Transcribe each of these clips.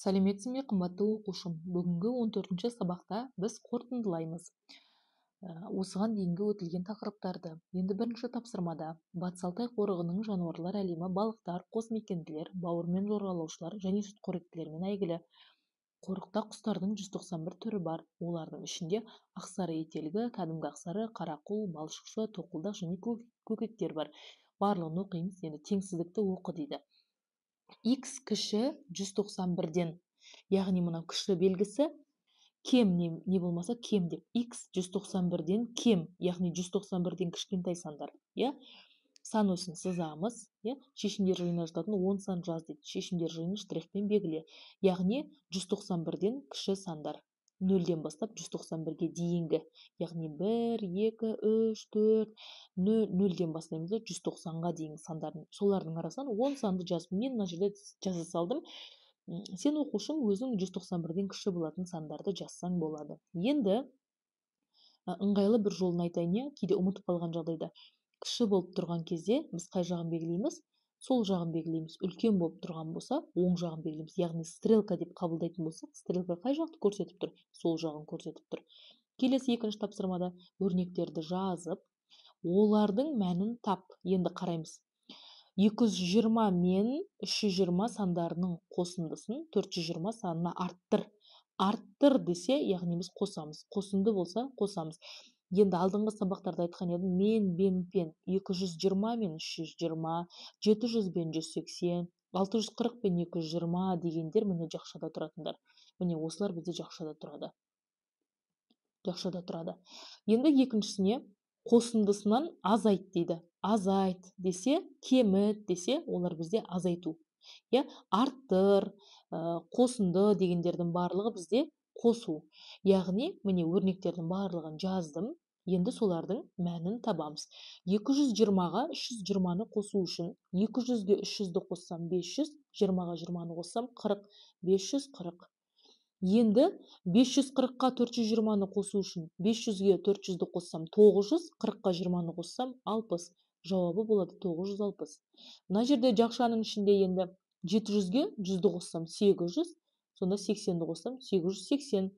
сәлеметсің бе қымбатты оқушым бүгінгі 14 төртінші сабақта біз қорытындылаймыз ә, осыған дейінгі өтілген тақырыптарды енді бірінші тапсырмада батыс алтай қорығының жануарлар әлемі балықтар қосмекенділер бауырмен жорғалаушылар және сүтқоректілермен әйгілі қорықта құстардың 191 түрі бар олардың ішінде ақсары етелгі кәдімгі ақсары қарақұл балшықшы тоқылдақ және көкектер бар барлығын оқимыз енді теңсіздікті оқы дейді x кіші 191-ден яғни мына кіші белгісі кем не, не болмаса кем деп x 191-ден кем яғни 191-ден кішкентай сандар иә сан өсін сызамыз иә шешімдер жиыны жататын он сан жаз дейді шешімдер жиынын штрихпен белгіле яғни 191-ден кіші сандар нөлден бастап 191-ге дейінгі яғни 1, 2, 3, 4, 0, нөлден бастаймыз да 190-ға дейінгі сандарын солардың арасынан 10 санды жазып мен мына жерде жаза салдым сен оқушың өзің 191-ден кіші болатын сандарды жазсаң болады енді ыңғайлы бір жолын айтайын иә кейде ұмытып қалған жағдайда кіші болып тұрған кезде біз қай жағын белгілейміз сол жағын белгілейміз үлкен болып тұрған болса оң жағын белгілейміз яғни стрелка деп қабылдайтын болсақ стрелка қай жақты көрсетіп тұр сол жағын көрсетіп тұр келесі екінші тапсырмада өрнектерді жазып олардың мәнін тап енді қараймыз 220 мен 320 сандарының қосындысын 420 санына арттыр арттыр десе яғни біз қосамыз қосынды болса қосамыз енді алдыңғы сабақтарда айтқан едім мен пен 220 мен 320 700 бен 180 640 пен 220 дегендер міне жақшада тұратындар міне осылар бізде жақшада тұрады жақшада тұрады енді екіншісіне қосындысынан азайт дейді азайт десе кеміт десе олар бізде азайту иә арттыр қосынды дегендердің барлығы бізде қосу яғни міне өрнектердің барлығын жаздым енді солардың мәнін табамыз 220-ға 320-ны қосу үшін 200-ге 300-ді қоссам 500, 20-ға 20-ны қоссам 40, 540. Енді 540-ға 420-ны қосу үшін 500-ге 400-ді қоссам 900, 40-ға 20-ны қоссам 60. Жауабы болады 960. Мына жерде жақшаның ішінде енді 700-ге 100-ді қоссам 800, сонда 80-ді қоссам 880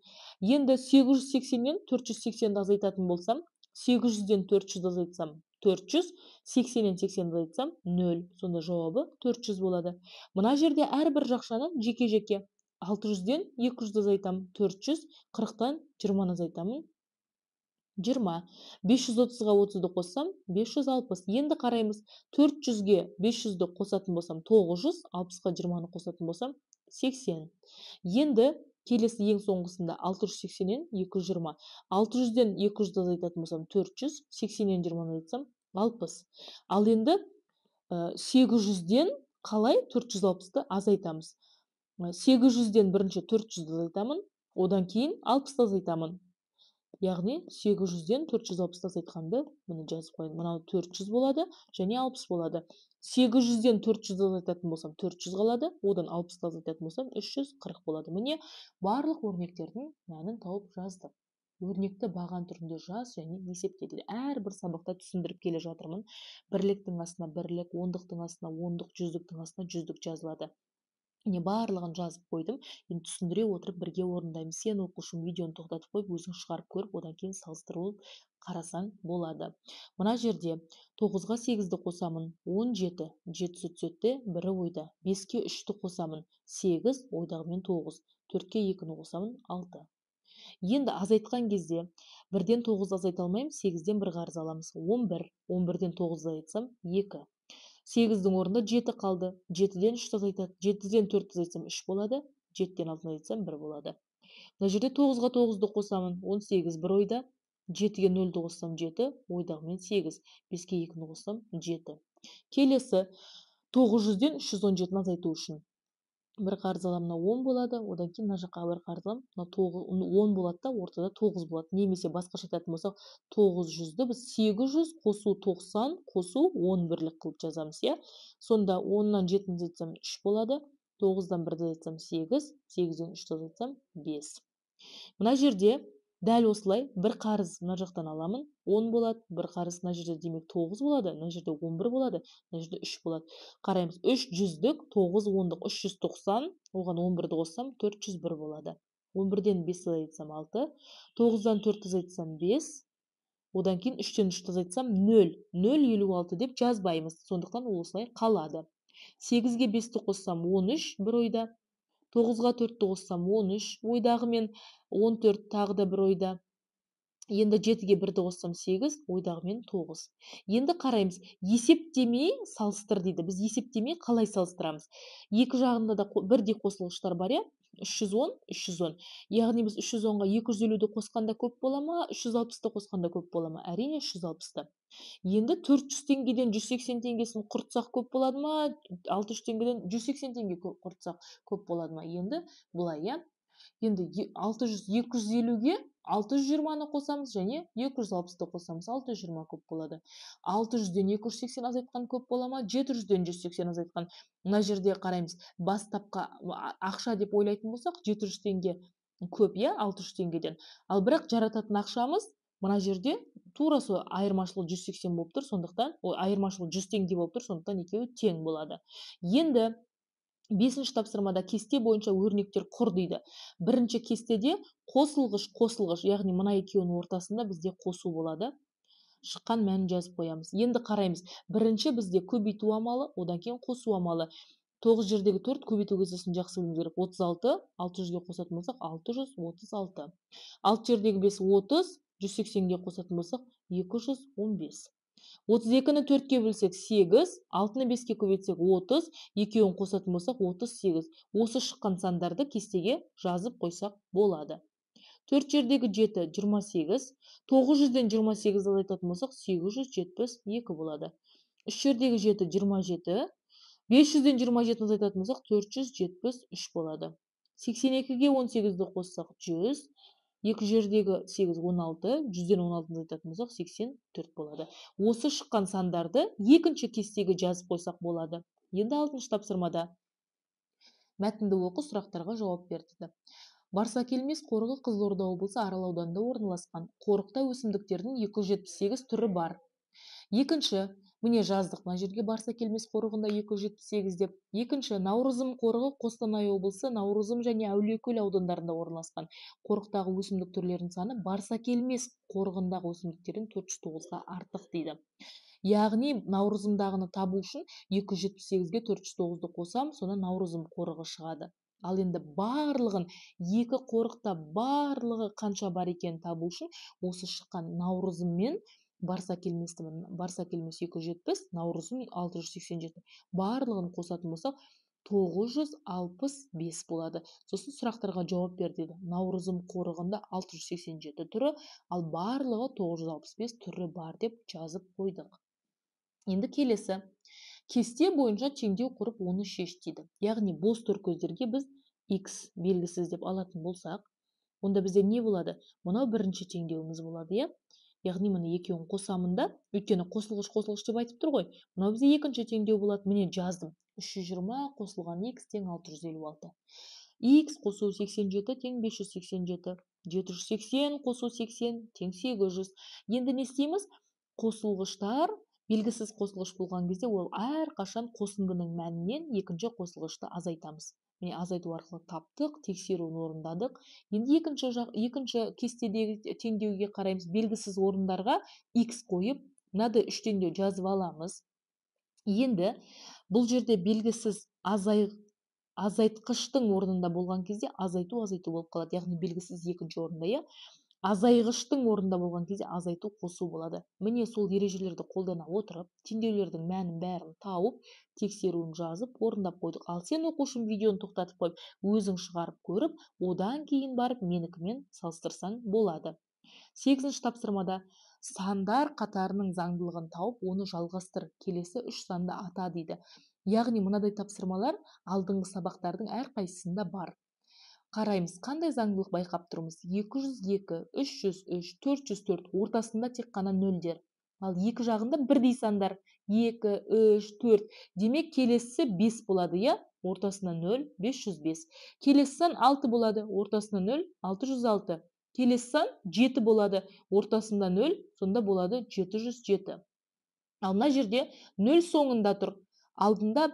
енді 880-нен 480-ді азайтатын болсам 800-ден 400-ді азайтсам 400 80-нен 80-ді азайтсам 0 сонда жауабы 400 болады мына жерде әрбір жақшаны жеке жеке 600-ден 200-ді азайтамын 400 40-тан 20-ны азайтамын 20. 530-ға 30-ды қоссам 560. Енді қараймыз. 400-ге 500-ді қосатын болсам 900, 60-ға 20-ны қосатын болсам 80. енді келесі ең соңғысында 680-нен 220. 600-ден 200-ді азайтатын болсам 400, 80-нен 20-ны азайтсам 60. Ал енді 800-ден э, қалай 460 ты азайтамыз? 800-ден э, бірінші 400-ді азайтамын, одан кейін 60 азайтамын. Яғни 800-ден 460-ды азайтқанды мұны жазып қойын, Мынау 400 болады және 60 болады сегіз жүзден төрт жүз азайтатын болсам төрт жүз қалады одан алпысты азайтатын болсам үш жүз қырық болады міне барлық өрнектердің мәнін тауып жазды. өрнекті баған түрінде жаз және есепте дейді әрбір сабақта түсіндіріп келе жатырмын бірліктің астына бірлік ондықтың астына ондық жүздіктің астына жүздік жазылады міне барлығын жазып қойдым енді түсіндіре отырып бірге орындаймыз сен оқушым видеоны тоқтатып қойып өзің шығарып көріп одан кейін салыстырылып қарасаң болады мына жерде тоғызға сегізді қосамын он жеті жетісі түседі бірі ойда беске үшті қосамын сегіз ойдағымен тоғыз төртке екіні қосамын алты енді азайтқан кезде бірден тоғызды азайта алмаймын сегізден бір қарыз аламыз он бір он бірден тоғызды азайтсам екі сегіздің орнында жеті қалды жетіден үш азайтады жетіден төрт азайтсам үш болады жетіден алтыны азайтсам бір болады мына жерде тоғызға тоғызды қосамын он сегіз бір ойда жетіге нөлді қоссам жеті ойдағымен сегіз беске екіні қоссам жеті келесі тоғыз жүзден үш жүз он жетіні азайту үшін бір аламын мынау он болады одан кейін мына жаққа бір аламын мынау тоғыз он болады да ортада тоғыз болады немесе басқаша айтатын болсақ тоғыз жүзді біз сегіз жүз қосу тоқсан қосу он бірлік қылып жазамыз иә сонда оннан жетіні айтсам үш болады тоғыздан бірді айтсам сегіз сегізден үшті айтсам бес мына жерде дәл осылай бір қарыз мына жақтан аламын он болады бір қарыз мына жерде демек тоғыз болады мына жерде он бір болады мына жерде үш болады қараймыз үш жүздік тоғыз ондық үш жүз тоқсан оған он бірді қоссам төрт жүз бір болады он бірден бесті азайтсам алты тоғыздан төртті азайтсам бес одан кейін үштен үшті азайтсам нөл нөл елу алты деп жазбаймыз сондықтан ол осылай қалады сегізге бесті қоссам он үш бір ойда тоғызға төртті қоссам он үш ойдағы мен он төрт тағы да бір ойда енді жетіге бірді қоссам сегіз ойдағымен тоғыз енді қараймыз есептемей салыстыр дейді біз есептемей қалай салыстырамыз екі жағында да бірдей қосылғыштар бар я? 310, 310. Яғни біз 310-ға 250-ді қосқанда көп бола ма, 360 ты қосқанда көп бола ма? Әрине 360-ты. Енді 400 теңгеден 180 теңгесін құртсақ көп болады ма? 600 теңгеден 180 теңге құртсақ көп болады ма? Енді бұлай, я? Иә? енді 600 250-ге 620-ны қосамыз және 260 ты қосамыз 620 көп болады 600-ден 280 азайтқан көп бола 700-ден 180 азайтқан мына жерде қараймыз бастапқа ақша деп ойлайтын болсақ 700 теңге көп я, иә, 600 теңгеден ал бірақ жарататын ақшамыз мына жерде тура сол айырмашылық 180 болып тұр сондықтан ой, айырмашылық 100 теңге болып тұр сондықтан екеуі тең болады енді бесінші тапсырмада кесте бойынша өрнектер құр дейді бірінші кестеде қосылғыш қосылғыш яғни мына екеуінің ортасында бізде қосу болады шыққан мәнін жазып қоямыз енді қараймыз бірінші бізде көбейту амалы одан кейін қосу амалы тоғыз жердегі төрт көбейту кестесін жақсы білуіміз керек отыз алты алты жүзге қосатын болсақ алты жүз отыз алты алты жердегі бес отыз жүз сексенге қосатын болсақ екі жүз он бес 32-ні 4-ке бөлсек 8, 6-ны 5-ке көбейтсек 30, 2 екеуін қосатын болсақ 38. Осы шыққан сандарды кестеге жазып қойсақ болады. 4 жердегі 7 28, 900-ден 28 азайтатын болсақ 872 болады. 3 жердегі 7 27, 500-ден 27 азайтатын болсақ 473 болады. 82-ге 18-ді қоссақ 100 екі жердегі 8, 16, 116 айтатын болсақ 84 болады. Осы шыққан сандарды екінші кестеге жазып қойсақ болады. Енді алтыншы тапсырмада мәтінді оқы сұрақтарға жауап берді. Барса келмес қорығы Қызылорда облысы Арал ауданында орналасқан қорықта өсімдіктердің 278 түрі бар. Екінші, міне жаздық мына жерге барса келмес қорығында 278 деп екінші наурызым қорығы қостанай облысы наурызым және әулиекөл аудандарында орналасқан қорықтағы өсімдік түрлерінің саны барса келмес қорығындағы өсімдіктерден төрт жүз тоғызға артық дейді яғни наурызымдағыны табу үшін 278-ге 409 тоғызды қосам соны наурызым қорығы шығады ал енді барлығын екі қорықта барлығы қанша бар екенін табу үшін осы шыққан наурызым мен барса келместімін барса келмес екі жүз жетпіс наурызым алты жүз сексен жеті барлығын қосатын болсақ тоғыз жүз алпыс бес болады сосын сұрақтарға жауап бер деді наурызым қорығында алты жүз сексен жеті түрі ал барлығы тоғыз жүз алпыс бес түрі бар деп жазып қойдық енді келесі кесте бойынша теңдеу құрып оны шеш дейді яғни бос көздерге біз x белгісіз деп алатын болсақ онда бізде не болады мынау бірінші теңдеуіміз болады иә яғни міне екеуін қосамын да өйткені қосылғыш қосылғыш деп айтып тұр ғой мынау бізде екінші теңдеу болады міне жаздым 320 жүз жиырма қосылған x тең алты жүз елу алты x қосу 87 тең 587 780 қосу 80 тең 800 енді не істейміз қосылғыштар белгісіз қосылғыш болған кезде ол әр қашан қосындының мәнінен екінші қосылғышты азайтамыз міне азайту арқылы таптық тексеруін орындадық енді екінші жақ, екінші кестедегі теңдеуге қараймыз белгісіз орындарға x қойып мынадай үш теңдеу жазып аламыз енді бұл жерде белгісіз азай, азайтқыштың орнында болған кезде азайту азайту болып қалады яғни белгісіз екінші орында иә азайғыштың орнында болған кезде азайту қосу болады міне сол ережелерді қолдана отырып теңдеулердің мәнін бәрін тауып тексеруін жазып орындап қойдық ал сен оқушым видеоны тоқтатып қойып өзің шығарып көріп одан кейін барып менікімен салыстырсаң болады сегізінші тапсырмада сандар қатарының заңдылығын тауып оны жалғастыр келесі үш санды ата дейді яғни мынадай тапсырмалар алдыңғы сабақтардың әрқайсысында бар қараймыз қандай заңдылық байқап тұрмыз 202, 303, 404 ортасында тек қана нөлдер ал екі жағында бірдей сандар 2, 3, 4 демек келесі 5 болады иә ортасында 0 505 келесі сан 6 болады ортасында 0 606 келесі сан 7 болады ортасында 0 сонда болады 707 ал мына жерде 0 соңында тұр алдында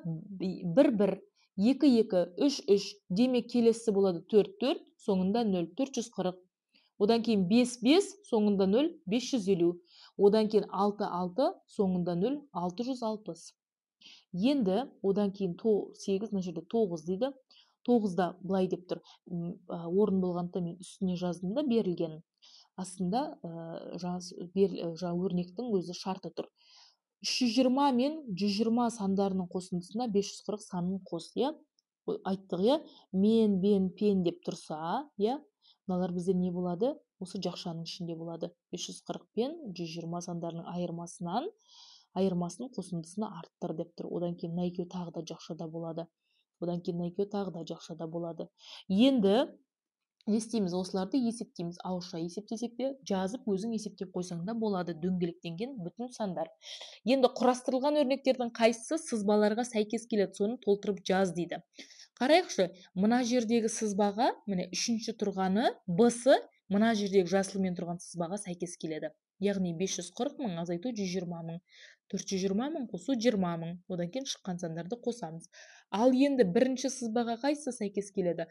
бір бір 2-2-3-3, демек келесі болады 4-4, соңында 0-440. Одан кейін 5-5, соңында 0-550. Одан кейін 6-6, соңында 0-660. Енді одан кейін 8, мұн жерде 9 дейді. 9-да бұлай деп тұр. Орын болғанда мен үстіне жазында да берілген. Астында жаңыз өрнектің өзі шарты тұр. 320 мен 120 сандарының қосындысына 540 санын қос иә айттық иә мен бен пен деп тұрса иә мыналар бізде не болады осы жақшаның ішінде болады 540 пен 120 сандарының айырмасынан айырмасының қосындысына арттыр деп тұр одан кейін мына екеуі да жақшада болады одан кейін мына екеуі тағы да жақшада болады енді не істейміз осыларды есептейміз ауызша есептесек те жазып өзің есептеп қойсаң да болады дөңгелектенген бүтін сандар енді құрастырылған өрнектердің қайсысы сызбаларға сәйкес келеді соны толтырып жаз дейді қарайықшы мына жердегі сызбаға міне үшінші тұрғаны сы мына жердегі жасылмен тұрған сызбаға сәйкес келеді яғни 540 мың азайту жиырма мың жиырма мың қосу жиырма мың одан кейін шыққан сандарды қосамыз ал енді бірінші сызбаға қайсысы сәйкес келеді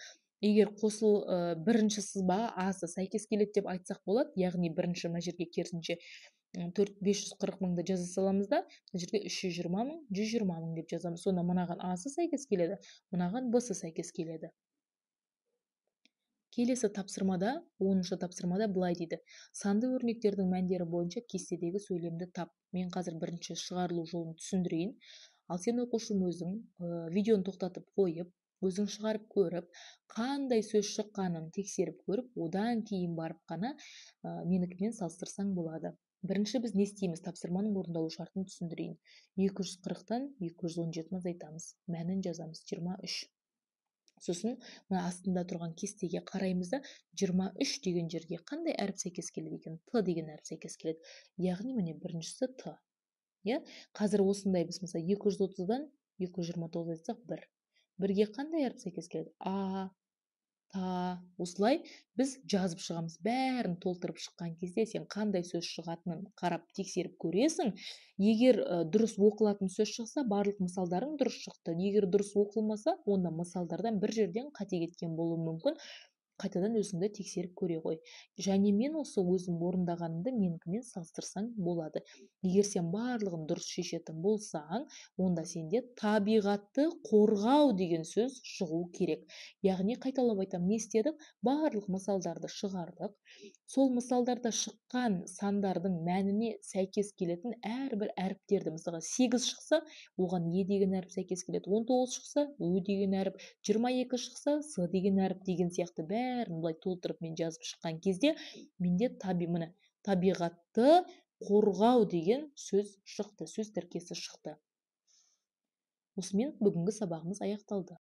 егер қосыл ә, бірінші сызба асы сәйкес келеді деп айтсақ болады яғни бірінші мына жерге керісінше төрт бес жүз қырық мыңды жаза саламыз да мына жерге үш жүз жиырма мың жүз жиырма мың деп жазамыз сонда мынаған асы сәйкес келеді мынаған бсы сәйкес келеді келесі тапсырмада оныншы тапсырмада былай дейді санды өрнектердің мәндері бойынша кестедегі сөйлемді тап мен қазір бірінші шығарылу жолын түсіндірейін ал сен оқушым өзің ә, видеоны тоқтатып қойып өзің шығарып көріп қандай сөз шыққанын тексеріп көріп одан кейін барып қана ә, менікімен салыстырсаң болады бірінші біз не істейміз тапсырманың орындалу шартын түсіндірейін 240-тан 217-ні азайтамыз мәнін жазамыз 23 сосын мына астында тұрған кестеге қараймыз да 23 деген жерге қандай әріп сәйкес келеді екен т деген әріп сәйкес келеді яғни міне біріншісі т иә қазір осындай біз мысалы 230-дан 229 айтсақ бір бірге қандай әріп сәйкес келеді а та осылай біз жазып шығамыз бәрін толтырып шыққан кезде сен қандай сөз шығатынын қарап тексеріп көресің егер дұрыс оқылатын сөз шықса барлық мысалдарың дұрыс шықты егер дұрыс оқылмаса онда мысалдардан бір жерден қате кеткен болуы мүмкін қайтадан өзіңді тексеріп көре ғой және мен осы өзім орындағанымды менікімен салыстырсаң болады егер сен барлығын дұрыс шешетін болсаң онда сенде табиғатты қорғау деген сөз шығу керек яғни қайталап айтамын не істедік барлық мысалдарды шығардық сол мысалдарда шыққан сандардың мәніне сәйкес келетін әрбір әріптерді мысалға сегіз шықса оған е деген әріп сәйкес келеді он тоғыз шықса ө деген әріп жиырма шықса с деген әріп деген сияқты бәрін былай толтырып мен жазып шыққан кезде менде таби міне табиғатты қорғау деген сөз шықты сөз тіркесі шықты осымен бүгінгі сабағымыз аяқталды